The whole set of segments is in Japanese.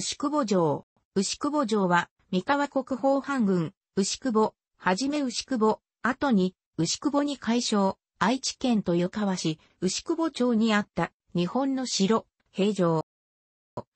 牛久保城。牛久保城は、三河国宝藩軍、牛久保、はじめ牛久保、後に、牛久保に改称、愛知県豊川市、牛久保町にあった、日本の城、平城。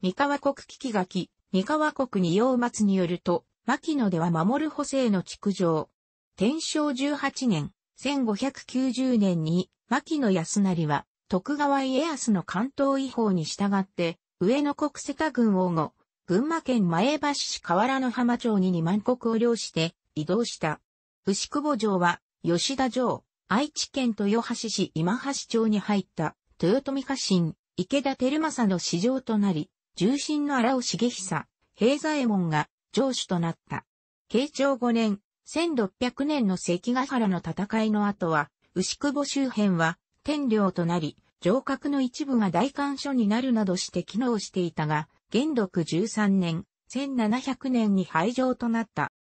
三河国危機がき、三河国二葉松によると、牧野では守る補正の築城。天正18年、1590年に、牧野安成は、徳川家康の関東違法に従って、上野国瀬田郡王後、群馬県前橋市河原の浜町に2万国を領して移動した。牛久保城は、吉田城、愛知県豊橋市今橋町に入った豊臣家臣、池田照政の市場となり、重臣の荒尾重久、平左衛門が城主となった。慶長5年、1600年の関ヶ原の戦いの後は、牛久保周辺は天領となり、城郭の一部が大官所になるなどして機能していたが、元禄13年、1700年に廃城となった。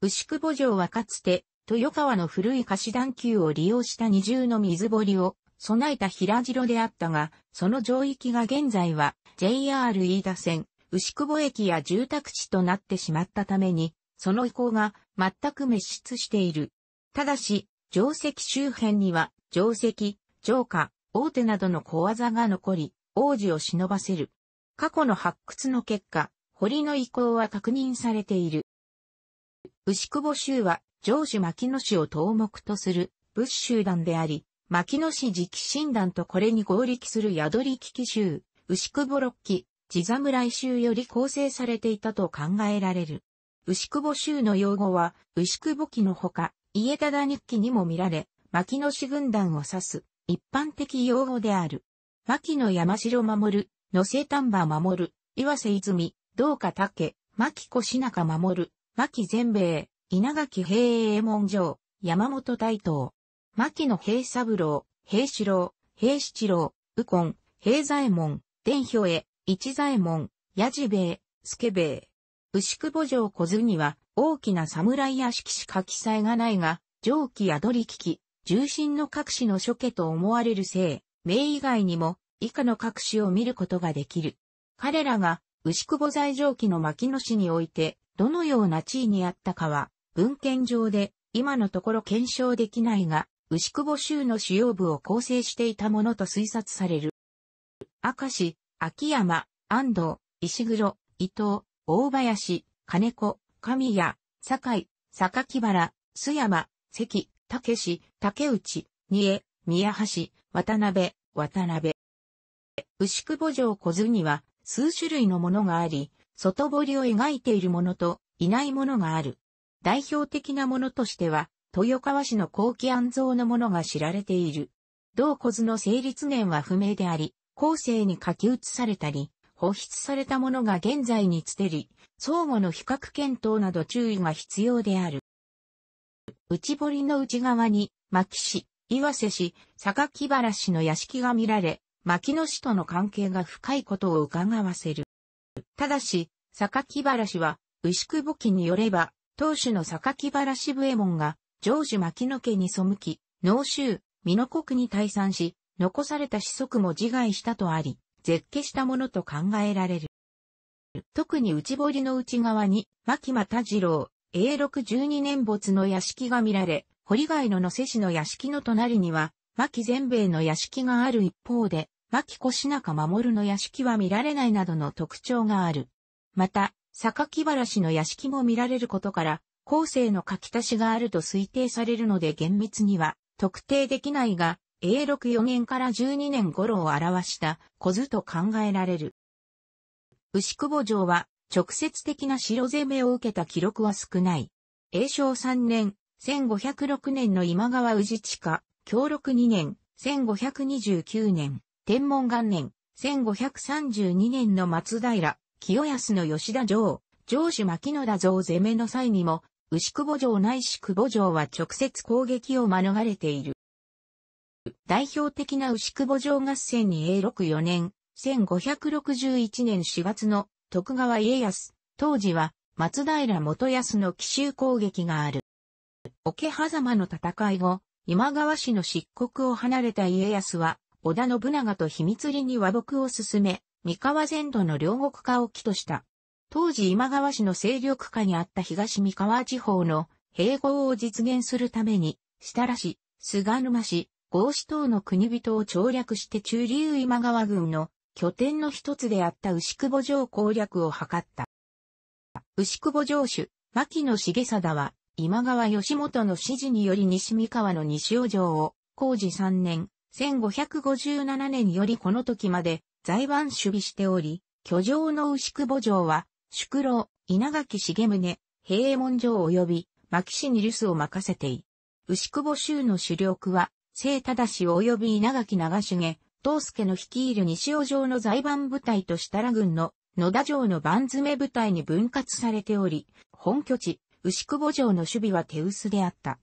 牛久城はかつて、豊川の古い貸し段丘を利用した二重の水堀を備えた平城であったが、その城域が現在は JR 飯田線、牛久保駅や住宅地となってしまったために、その移行が全く滅失している。ただし、城石周辺には、城石、城下、大手などの小技が残り、王子を忍ばせる。過去の発掘の結果、堀の意向は確認されている。牛久保州は、上主牧野氏を頭目とする仏集団であり、牧野氏直診断とこれに合力する宿り危機州、牛久保六期、地侍州より構成されていたと考えられる。牛久保州の用語は、牛久保記のほか、家忠日記にも見られ、牧野氏軍団を指す。一般的用語である。牧野山城守、野瀬丹波守、岩瀬泉、道下竹、牧子品中守、牧全米、稲垣平右衛門城、山本大東。牧野平三郎、平四郎、平七郎、右近、平左衛門、伝表へ、一左衛門、矢治兵衛、助兵衛。牛久保城小津には大きな侍屋敷しか記載がないが、上記宿り聞き、重心の各種の初家と思われる姓、名以外にも、以下の各種を見ることができる。彼らが、牛久在上記の牧野市において、どのような地位にあったかは、文献上で、今のところ検証できないが、牛久州の主要部を構成していたものと推察される。明石、秋山、安藤、石黒、伊藤、大林、金子、神谷、堺、榊原、須山、関、竹志、竹内、二重、宮橋、渡辺、渡辺。牛久城小津には数種類のものがあり、外堀を描いているものといないものがある。代表的なものとしては、豊川市の後期安蔵のものが知られている。同小津の成立年は不明であり、後世に書き写されたり、保筆されたものが現在につてり、相互の比較検討など注意が必要である。内堀の内側に、牧氏、岩瀬氏、坂木原氏の屋敷が見られ、牧野氏との関係が深いことを伺わせる。ただし、坂木原氏は、牛久簿記によれば、当主の坂木原氏右衛門が、上司牧野家に背き、農州、美濃国に退散し、残された子息も自害したとあり、絶景したものと考えられる。特に内堀の内側に、牧又次郎、永禄12年没の屋敷が見られ、堀外の野瀬氏の屋敷の隣には、牧全米の屋敷がある一方で、牧越中守の屋敷は見られないなどの特徴がある。また、坂木原氏の屋敷も見られることから、後世の書き足しがあると推定されるので厳密には特定できないが、永禄4年から12年頃を表した小図と考えられる。牛久保城は直接的な城攻めを受けた記録は少ない。永正三年、1506年の今川氏下、協力二年、1529年、天文元年、1532年の松平、清康の吉田城、城主牧野田像攻めの際にも、牛久保城内市久保城は直接攻撃を免れている。代表的な牛久保城合戦に永禄4年、1561年4月の徳川家康、当時は松平元康の奇襲攻撃がある。桶狭間の戦い後、今川氏の漆黒を離れた家康は、織田信長と秘密裏に和睦を進め、三河全土の両国化を起とした。当時今川氏の勢力下にあった東三河地方の併合を実現するために、設楽氏、菅沼氏、合志等の国人を調略して中流今川軍の拠点の一つであった牛久保城攻略を図った。牛久保城主、牧野重貞は、今川義元の指示により西三河の西尾城を、工事3年、1557年よりこの時まで、在番守備しており、居城の牛久保城は、宿老、稲垣重宗、平右衛門城及び、牧師に留守を任せてい。牛久保州の主力は、聖忠氏及び稲垣長重、藤助の率いる西尾城の財番部隊と設楽軍の野田城の番詰部隊に分割されており、本拠地、牛久城の守備は手薄であった。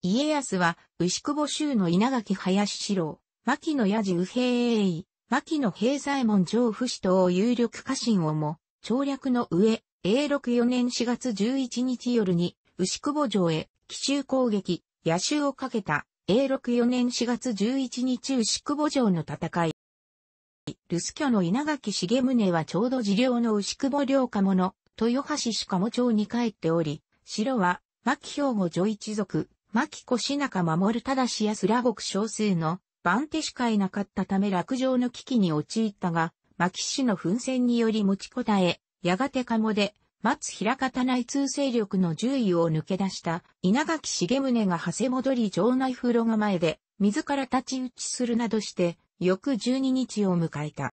家康は、牛久州の稲垣林四郎、牧野矢地、右平栄位、牧野平左衛門城府死等有力家臣をも、調略の上、永禄4年4月11日夜に、牛久城へ、奇襲攻撃、野襲をかけた。永禄4年4月11日牛久保城の戦い。留守居の稲垣重宗はちょうど自領の牛久保領家者、豊橋かも町に帰っており、城は、牧兵庫女一族、牧子市中守ただしやすらごく少数の、番手しかいなかったため落城の危機に陥ったが、牧氏の奮戦により持ちこたえ、やがて鴨で、松平方内通勢力の獣医を抜け出した稲垣重宗が長谷戻り城内風呂構えで自ら立ち打ちするなどして翌12日を迎えた。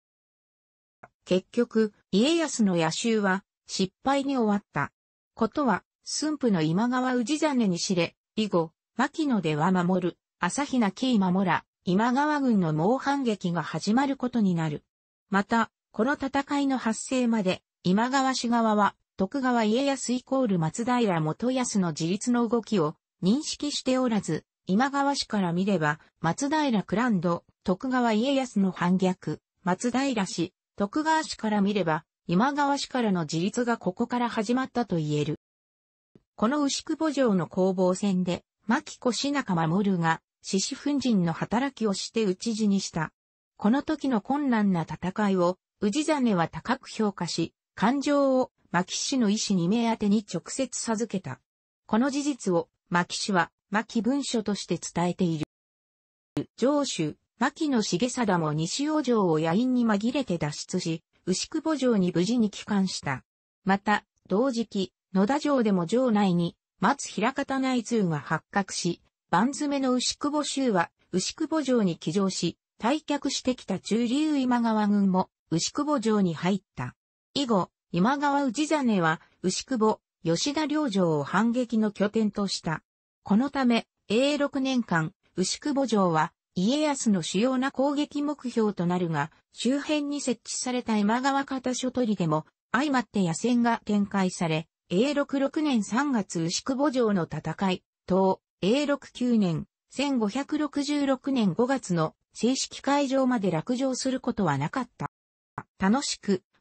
結局、家康の野襲は失敗に終わった。ことは、駿府の今川氏真に知れ、以後、牧野では守る、朝比奈紀守ら、今川軍の猛反撃が始まることになる。また、この戦いの発生まで、今川氏側は、徳川家康イコール松平元康の自立の動きを認識しておらず、今川氏から見れば、松平クランド、徳川家康の反逆、松平氏、徳川氏から見れば、今川氏からの自立がここから始まったと言える。この牛久保城の攻防戦で、牧子死中守が、獅子奮陣の働きをして討ち死にした。この時の困難な戦いを、氏真は高く評価し、感情を牧氏の意思に目当てに直接授けた。この事実を牧氏は牧文書として伝えている。上州、牧野重貞も西尾城を野因に紛れて脱出し、牛久城に無事に帰還した。また、同時期、野田城でも城内に、松平方内通が発覚し、番詰の牛久州は、牛久城に帰乗し、退却してきた中流今川軍も、牛久城に入った。以後、今川氏真は、牛久保、吉田良城を反撃の拠点とした。このため、永禄年間、牛久保城は、家康の主要な攻撃目標となるが、周辺に設置された今川方諸取りでも、相まって野戦が展開され、永禄6年3月牛久保城の戦い、等、永禄9年、1566年5月の正式会場まで落城することはなかった。楽しく、